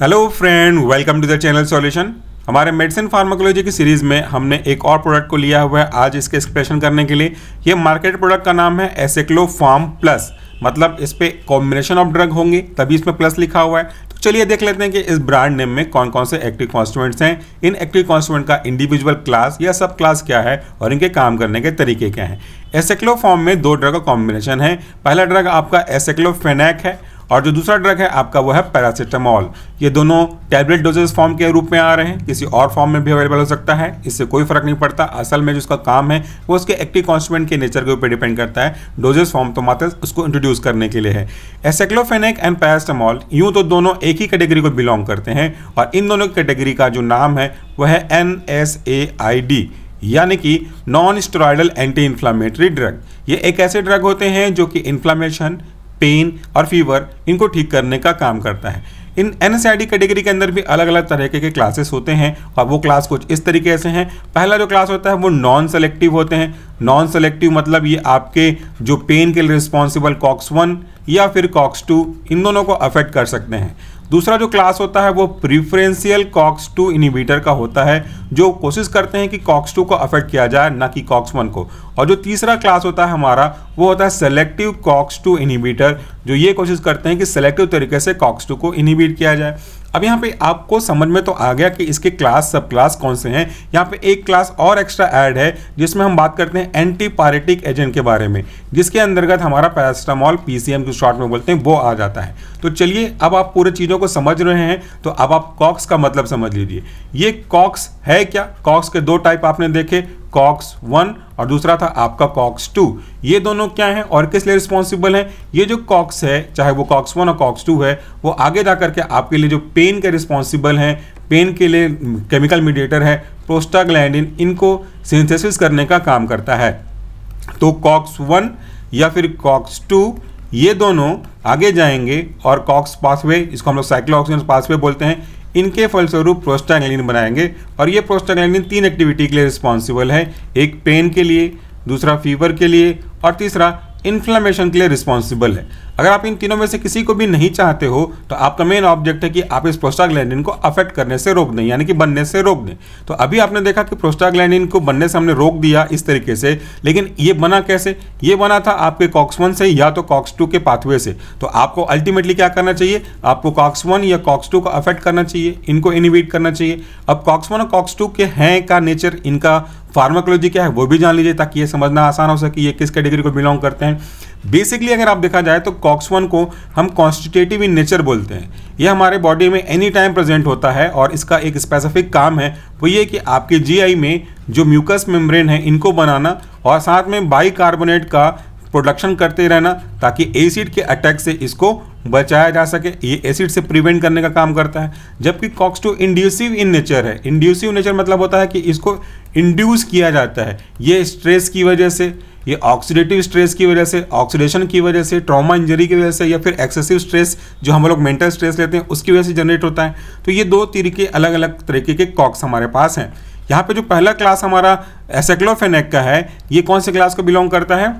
hello friend welcome to the channel solution हमारे medicine pharmacology की series में हमने एक और प्रोडक्ट को लिया हुआ है आज इसके एक्सप्रेशन करने के लिए ये मार्केट प्रोडक्ट का नाम है एसेक्लो फार्म प्लस मतलब इस पर कॉम्बिनेशन ऑफ ड्रग होंगे तभी इसमें प्लस लिखा हुआ है तो चलिए देख लेते हैं कि इस ब्रांड नेम में कौन कौन से एक्टिव कॉन्स्टूमेंट्स हैं इन एक्टिव कॉन्स्टूमेंट का इंडिविजुअल क्लास या सब क्लास क्या है और इनके काम करने के तरीके क्या हैं एसेक्लो फॉर्म में दो ड्रग का कॉम्बिनेशन है पहला ड्रग आपका एसेक्लोफेनैक है और जो दूसरा ड्रग है आपका वो है पैरासीटामॉल ये दोनों टैबलेट डोजेज फॉर्म के रूप में आ रहे हैं किसी और फॉर्म में भी अवेलेबल हो सकता है इससे कोई फर्क नहीं पड़ता असल में जो उसका काम है वो उसके एक्टिव कॉन्स्टिट्यूंट के नेचर के ऊपर डिपेंड करता है डोजेज फॉर्म तो मात्र उसको इंट्रोड्यूस करने के लिए है एसेक्लोफेनिक एंड पैरास्टामॉल यूँ तो दोनों एक ही कैटेगरी को बिलोंग करते हैं और इन दोनों कैटेगरी का जो नाम है वह है N S A I D यानी कि non steroidal anti inflammatory drug ये एक ऐसे ड्रग होते हैं जो कि इन्फ्लामेशन पेन और फीवर इनको ठीक करने का काम करता है इन एन कैटेगरी के अंदर भी अलग अलग तरीके के क्लासेस होते हैं और वो क्लास कुछ इस तरीके से हैं पहला जो क्लास होता है वो नॉन सेलेक्टिव होते हैं नॉन सेलेक्टिव मतलब ये आपके जो पेन के लिए रिस्पॉन्सिबल कॉक्स वन या फिर कॉक्स टू इन दोनों को अफेक्ट कर सकते हैं दूसरा जो क्लास होता है वो प्रिफ्रेंशियल कॉक्स टू इनिबीटर का होता है जो कोशिश करते हैं कि कॉक्स टू को अफेक्ट किया जाए ना कि कॉक्स वन को और जो तीसरा क्लास होता है हमारा वो होता है सेलेक्टिव कॉक्स टू इनिबीटर जो ये कोशिश करते हैं कि सेलेक्टिव तरीके से कॉक्स टू को इनिबीट किया जाए अब यहाँ पे आपको समझ में तो आ गया कि इसके क्लास सब क्लास कौन से हैं यहाँ पे एक क्लास और एक्स्ट्रा ऐड है जिसमें हम बात करते हैं एंटी पायरेटिक एजेंट के बारे में जिसके अंतर्गत हमारा पैरास्टामॉल पीसीएम के शॉर्ट में बोलते हैं वो आ जाता है तो चलिए अब आप पूरे चीज़ों को समझ रहे हैं तो अब आप कॉक्स का मतलब समझ लीजिए ये कॉक्स है क्या कॉक्स के दो टाइप आपने देखे कॉक्स वन और दूसरा था आपका कॉक्स टू ये दोनों क्या हैं और किस लिए रिस्पॉन्सिबल हैं ये जो कॉक्स है चाहे वो कॉक्स वन और कॉक्स टू है वो आगे जा करके आपके लिए जो पेन के रिस्पॉन्सिबल हैं पेन के लिए केमिकल मीडिएटर है प्रोस्टाग्लैंडिन इनको सिंथेसिस करने का काम करता है तो कॉक्स वन या फिर कॉक्स टू ये दोनों आगे जाएंगे और कॉक्स पासवे इसको हम लोग साइक्लोऑक्सीजन पासवे बोलते हैं इनके फलस्वरूप प्रोस्टाग्लिन बनाएंगे और ये प्रोस्टाग्लिन तीन एक्टिविटी के लिए रिस्पॉन्सिबल है एक पेन के लिए दूसरा फीवर के लिए और तीसरा इन्फ्लामेशन के लिए रिस्पॉन्सिबल है अगर आप इन तीनों में से किसी को भी नहीं चाहते हो तो आपका मेन ऑब्जेक्ट है कि आप इस प्रोस्टाग्लैंडिन को अफेक्ट करने से रोक दें यानी कि बनने से रोक दें तो अभी आपने देखा कि प्रोस्टाग्लैंडिन को बनने से हमने रोक दिया इस तरीके से लेकिन ये बना कैसे ये बना था आपके कॉक्स वन से या तो कॉक्स टू के पाथवे से तो आपको अल्टीमेटली क्या करना चाहिए आपको कॉक्स वन या कॉक्स टू को अफेक्ट करना चाहिए इनको इनिवेट करना चाहिए अब कॉक्स वन और कॉक्स टू के हैं का नेचर इनका फार्माकोलॉजी क्या है वो भी जान लीजिए ताकि ये समझना आसान हो सके ये किस कैटेगरी को बिलोंग करते हैं बेसिकली अगर आप देखा जाए तो कॉक्सवन को हम कॉन्स्टिटेटिव इन नेचर बोलते हैं ये हमारे बॉडी में एनी टाइम प्रेजेंट होता है और इसका एक स्पेसिफिक काम है वो ये कि आपके जीआई में जो म्यूकस मेम्ब्रेन है इनको बनाना और साथ में बाईकार्बोनेट का प्रोडक्शन करते रहना ताकि एसिड के अटैक से इसको बचाया जा सके ये एसिड से प्रिवेंट करने का काम करता है जबकि COX two inducive in nature है इंड्यूसिव नेचर मतलब होता है कि इसको इंड्यूस किया जाता है ये स्ट्रेस की वजह से ये ऑक्सीडेटिव स्ट्रेस की वजह से ऑक्सीडेशन की वजह से ट्रॉमा इंजरी की वजह से या फिर एक्सेसिव स्ट्रेस जो हम लोग मेंटल स्ट्रेस लेते हैं उसकी वजह से जनरेट होता है तो ये दो तरीके अलग अलग तरीके के कॉक्स हमारे पास हैं यहाँ पे जो पहला क्लास हमारा एसेक्लोफेनेक का है ये कौन से क्लास को बिलोंग करता है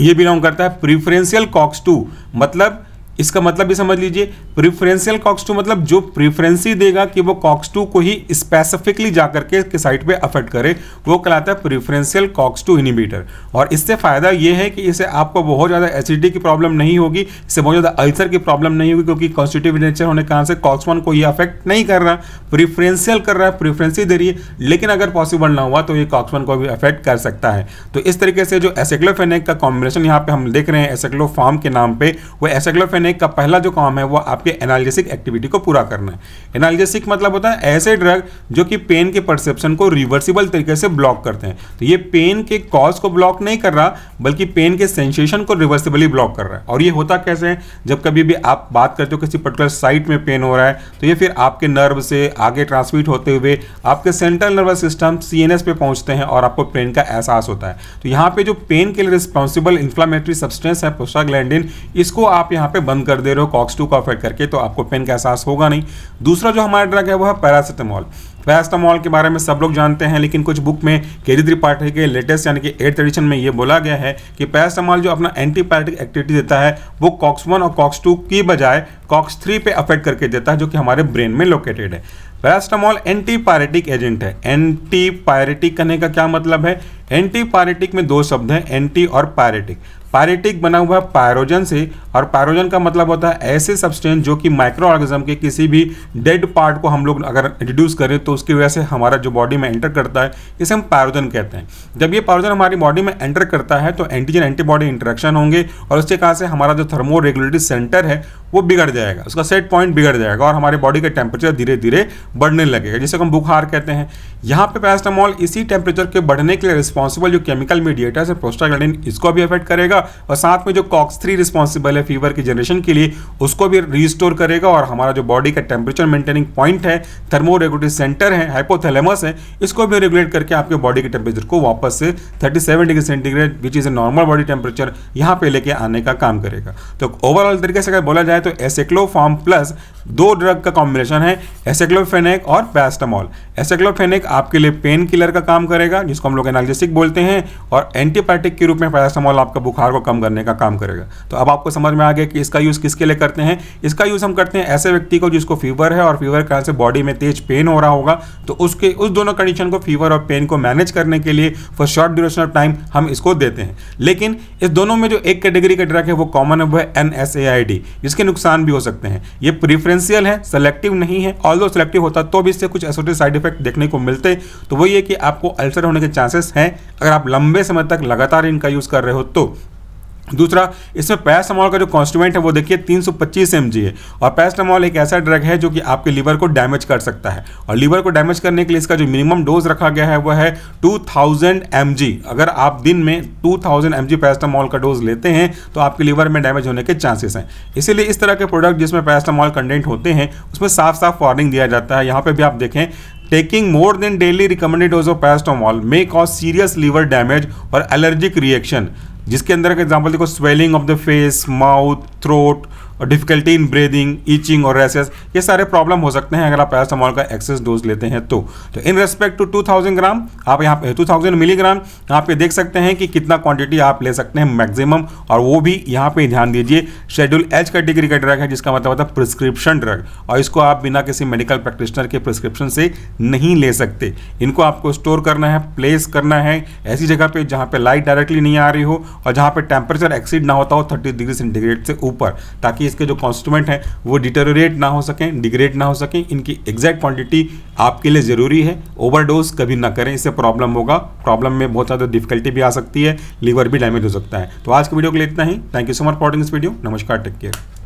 ये बिलोंग करता है प्रीफरेंशियल कॉक्स टू मतलब इसका मतलब भी समझ लीजिए प्रिफ्रेंशियल कॉक्स टू मतलब जो प्रिफ्रेंसी देगा कि वो कॉक्स टू को ही स्पेसिफिकली जाकर के साइट पे अफेक्ट करे वो कहलाता है प्रिफ्रेंशियल कॉक्स टू इनिबीटर और इससे फ़ायदा ये है कि इससे आपको बहुत ज़्यादा एसिडिटी की प्रॉब्लम नहीं होगी इससे बहुत ज़्यादा अल्सर की प्रॉब्लम नहीं होगी क्योंकि कॉन्स्टिटिव नेचर होने के कारण से कॉक्स वन को ये अफेक्ट नहीं कर रहा प्रिफ्रेंशियल कर रहा है प्रिफ्रेंसी दे रही है लेकिन अगर पॉसिबल ना हुआ तो ये वन को भी अफेक्ट कर सकता है तो इस तरीके से जो एसेक्लोफेनिक का कॉम्बिनेशन यहाँ पे हम देख रहे हैं एसेक्लो फार्म के नाम पर वो एसेक्लोफेनिक का पहला जो काम है वो आपके आपके एनालिसिक एक्टिविटी को पूरा करना है एनालिसिक मतलब होता है ऐसे ड्रग जो कि पेन के परसेप्शन को रिवर्सिबल तरीके से ब्लॉक करते हैं तो ये पेन के कॉज को ब्लॉक नहीं कर रहा बल्कि पेन के सेंसेशन को रिवर्सिबली ब्लॉक कर रहा है और ये होता कैसे है जब कभी भी आप बात करते हो किसी पर्टिकुलर साइट में पेन हो रहा है तो ये फिर आपके नर्व से आगे ट्रांसमिट होते हुए आपके central nervous system C N पहुंचते हैं और आपको पेन का एहसास होता है तो यहाँ पे जो पेन के लिए रिस्पॉन्सिबल इन्फ्लामेटरी सब्सटेंस है प्रोस्टाग्लैंडिन इसको आप यहाँ पे बंद कर दे रहे हो कॉक्स टू का अफेक्ट करके करके तो आपको पेन का एहसास होगा नहीं दूसरा जो हमारा ड्रग है वह है पैरासिटामॉल पैरास्टामॉल के बारे में सब लोग जानते हैं लेकिन कुछ बुक में केरी त्रिपाठी के लेटेस्ट यानी कि एट एडिशन में ये बोला गया है कि पैरासिटामॉल जो अपना एंटीबायोटिक एक्टिविटी देता है वो कॉक्स वन और कॉक्स टू की बजाय कॉक्स थ्री पे अफेक्ट करके देता है जो कि हमारे ब्रेन में लोकेटेड है पैरास्टामॉल एंटीपायरेटिक एजेंट है एंटीपायरेटिक कहने का क्या मतलब है एंटीपायरेटिक में दो शब्द हैं एंटी और पायरेटिक पायरेटिक बना हुआ है पायरोजन से और पैरोजन का मतलब होता है ऐसे सब्सटेंस जो कि माइक्रो ऑर्गेजम के किसी भी डेड पार्ट को हम लोग अगर रिड्यूस करें तो उसकी वजह से हमारा जो बॉडी में एंटर करता है इसे हम पैरोजन कहते हैं जब ये पैरोजन हमारी बॉडी में एंटर करता है तो एंटीजन एंटीबॉडी इंट्रेक्शन होंगे और उसके कारण से हमारा जो थर्मो रेगुलेटरी सेंटर है वो बिगड़ जाएगा उसका सेट पॉइंट बिगड़ जाएगा और हमारे बॉडी का टेम्परेचर धीरे धीरे बढ़ने लगेगा जिसे हम बुखार कहते हैं यहाँ पे पैरास्टामॉल इसी टेम्परेचर के बढ़ने के लिए रिस्पॉन्सिबल जो केमिकल मीडिएटर है प्रोस्टाग्लैंडिन इसको भी अफेक्ट करेगा और साथ में जो कॉक्स थ्री रिस्पॉन्सिबल है फीवर की जनरेशन के लिए उसको भी रिस्टोर करेगा और हमारा जो बॉडी का टेम्परेचर मेंटेनिंग पॉइंट है थर्मोरेगुलेटरी सेंटर है हाइपोथेलेमस है इसको भी रेगुलेट करके आपके बॉडी के टेम्परेचर को वापस से thirty degree centigrade which is a normal body temperature यहाँ पे लेके आने का काम करेगा तो ओवरऑल तरीके से अगर बोला जाए तो एसेक्लोफार्म प्लस दो ड्रग का कॉम्बिनेशन है एसेक्लोफेनेक और पैरास्टामॉल एसेक्लोफेनेक आपके लिए पेन किलर का काम करेगा जिसको हम लोग एनाल्जेसिक बोलते हैं और एंटीबायोटिक के रूप में पैरास्टामॉल आपका बुखार को कम करने का काम करेगा तो अब आपको समझ समझ में आ गया कि इसका यूज़ किसके लिए करते हैं इसका यूज़ हम करते हैं ऐसे व्यक्ति को जिसको फीवर है और फीवर के कारण से बॉडी में तेज पेन हो रहा होगा तो उसके उस दोनों कंडीशन को फीवर और पेन को मैनेज करने के लिए for short duration of time हम इसको देते हैं लेकिन इस दोनों में जो एक कैटेगरी का ड्रग है वो कॉमन है वो N S A I D जिसके नुकसान भी हो सकते हैं ये प्रिफरेंशियल है सेलेक्टिव नहीं है ऑल दो सेलेक्टिव होता तो भी इससे कुछ एसोटिव साइड इफेक्ट देखने को मिलते तो वही है कि आपको अल्सर होने के चांसेस हैं अगर आप लंबे समय तक लगातार इनका यूज़ कर रहे हो तो दूसरा इसमें पैरास्टामोल का जो कॉन्स्टिट्यूएंट है वो देखिए 325 सौ है और पैरास्टामॉल एक ऐसा ड्रग है जो कि आपके लीवर को डैमेज कर सकता है और लीवर को डैमेज करने के लिए इसका जो मिनिमम डोज रखा गया है वह है 2000 थाउजेंड अगर आप दिन में 2000 थाउजेंड एम पैरास्टामॉल का डोज लेते हैं तो आपके लीवर में डैमेज होने के चांसेस हैं इसीलिए इस तरह के प्रोडक्ट जिसमें पैरास्टामॉल कंटेंट होते हैं उसमें साफ साफ वार्निंग दिया जाता है यहाँ पर भी आप देखें taking more than daily recommended dose of paracetamol may cause serious liver damage और एलर्जिक रिएक्शन जिसके अंदर एग्जाम्पल देखो swelling of the face mouth throat और डिफिकल्टी इन ब्रीदिंग ईचिंग और रेसेस ये सारे प्रॉब्लम हो सकते हैं अगर आप पैरास्टामोल का एक्सेस डोज लेते हैं तो तो in respect to two thousand gram आप यहाँ पे टू थाउजेंड मिलीग्राम यहाँ पे देख सकते हैं कि कितना क्वांटिटी आप ले सकते हैं मैक्सिमम और वो भी यहाँ पे ध्यान दीजिए शेड्यूल एच कैटेगरी का ड्रग है जिसका मतलब होता है प्रिस्क्रिप्शन ड्रग और इसको आप बिना किसी मेडिकल प्रैक्टिशनर के प्रिस्क्रिप्शन से नहीं ले सकते इनको आपको स्टोर करना है प्लेस करना है ऐसी जगह पर जहाँ पर लाइट डायरेक्टली नहीं आ रही हो और जहाँ पर टेम्परेचर एक्सीड ना होता हो थर्टी डिग्री सेंटीग्रेड से ऊपर ताकि इसके जो कॉन्स्टूमेंट हैं वो डिटेरोरेट ना हो सकें डिग्रेड ना हो सकें इनकी एग्जैक्ट क्वांटिटी आपके लिए ज़रूरी है ओवरडोज कभी ना करें इससे प्रॉब्लम होगा प्रॉब्लम में बहुत ज़्यादा डिफिकल्टी भी आ सकती है लीवर भी डैमेज हो सकता है तो आज के वीडियो के लिए इतना ही thank you so much for watching this video नमस्कार टेक केयर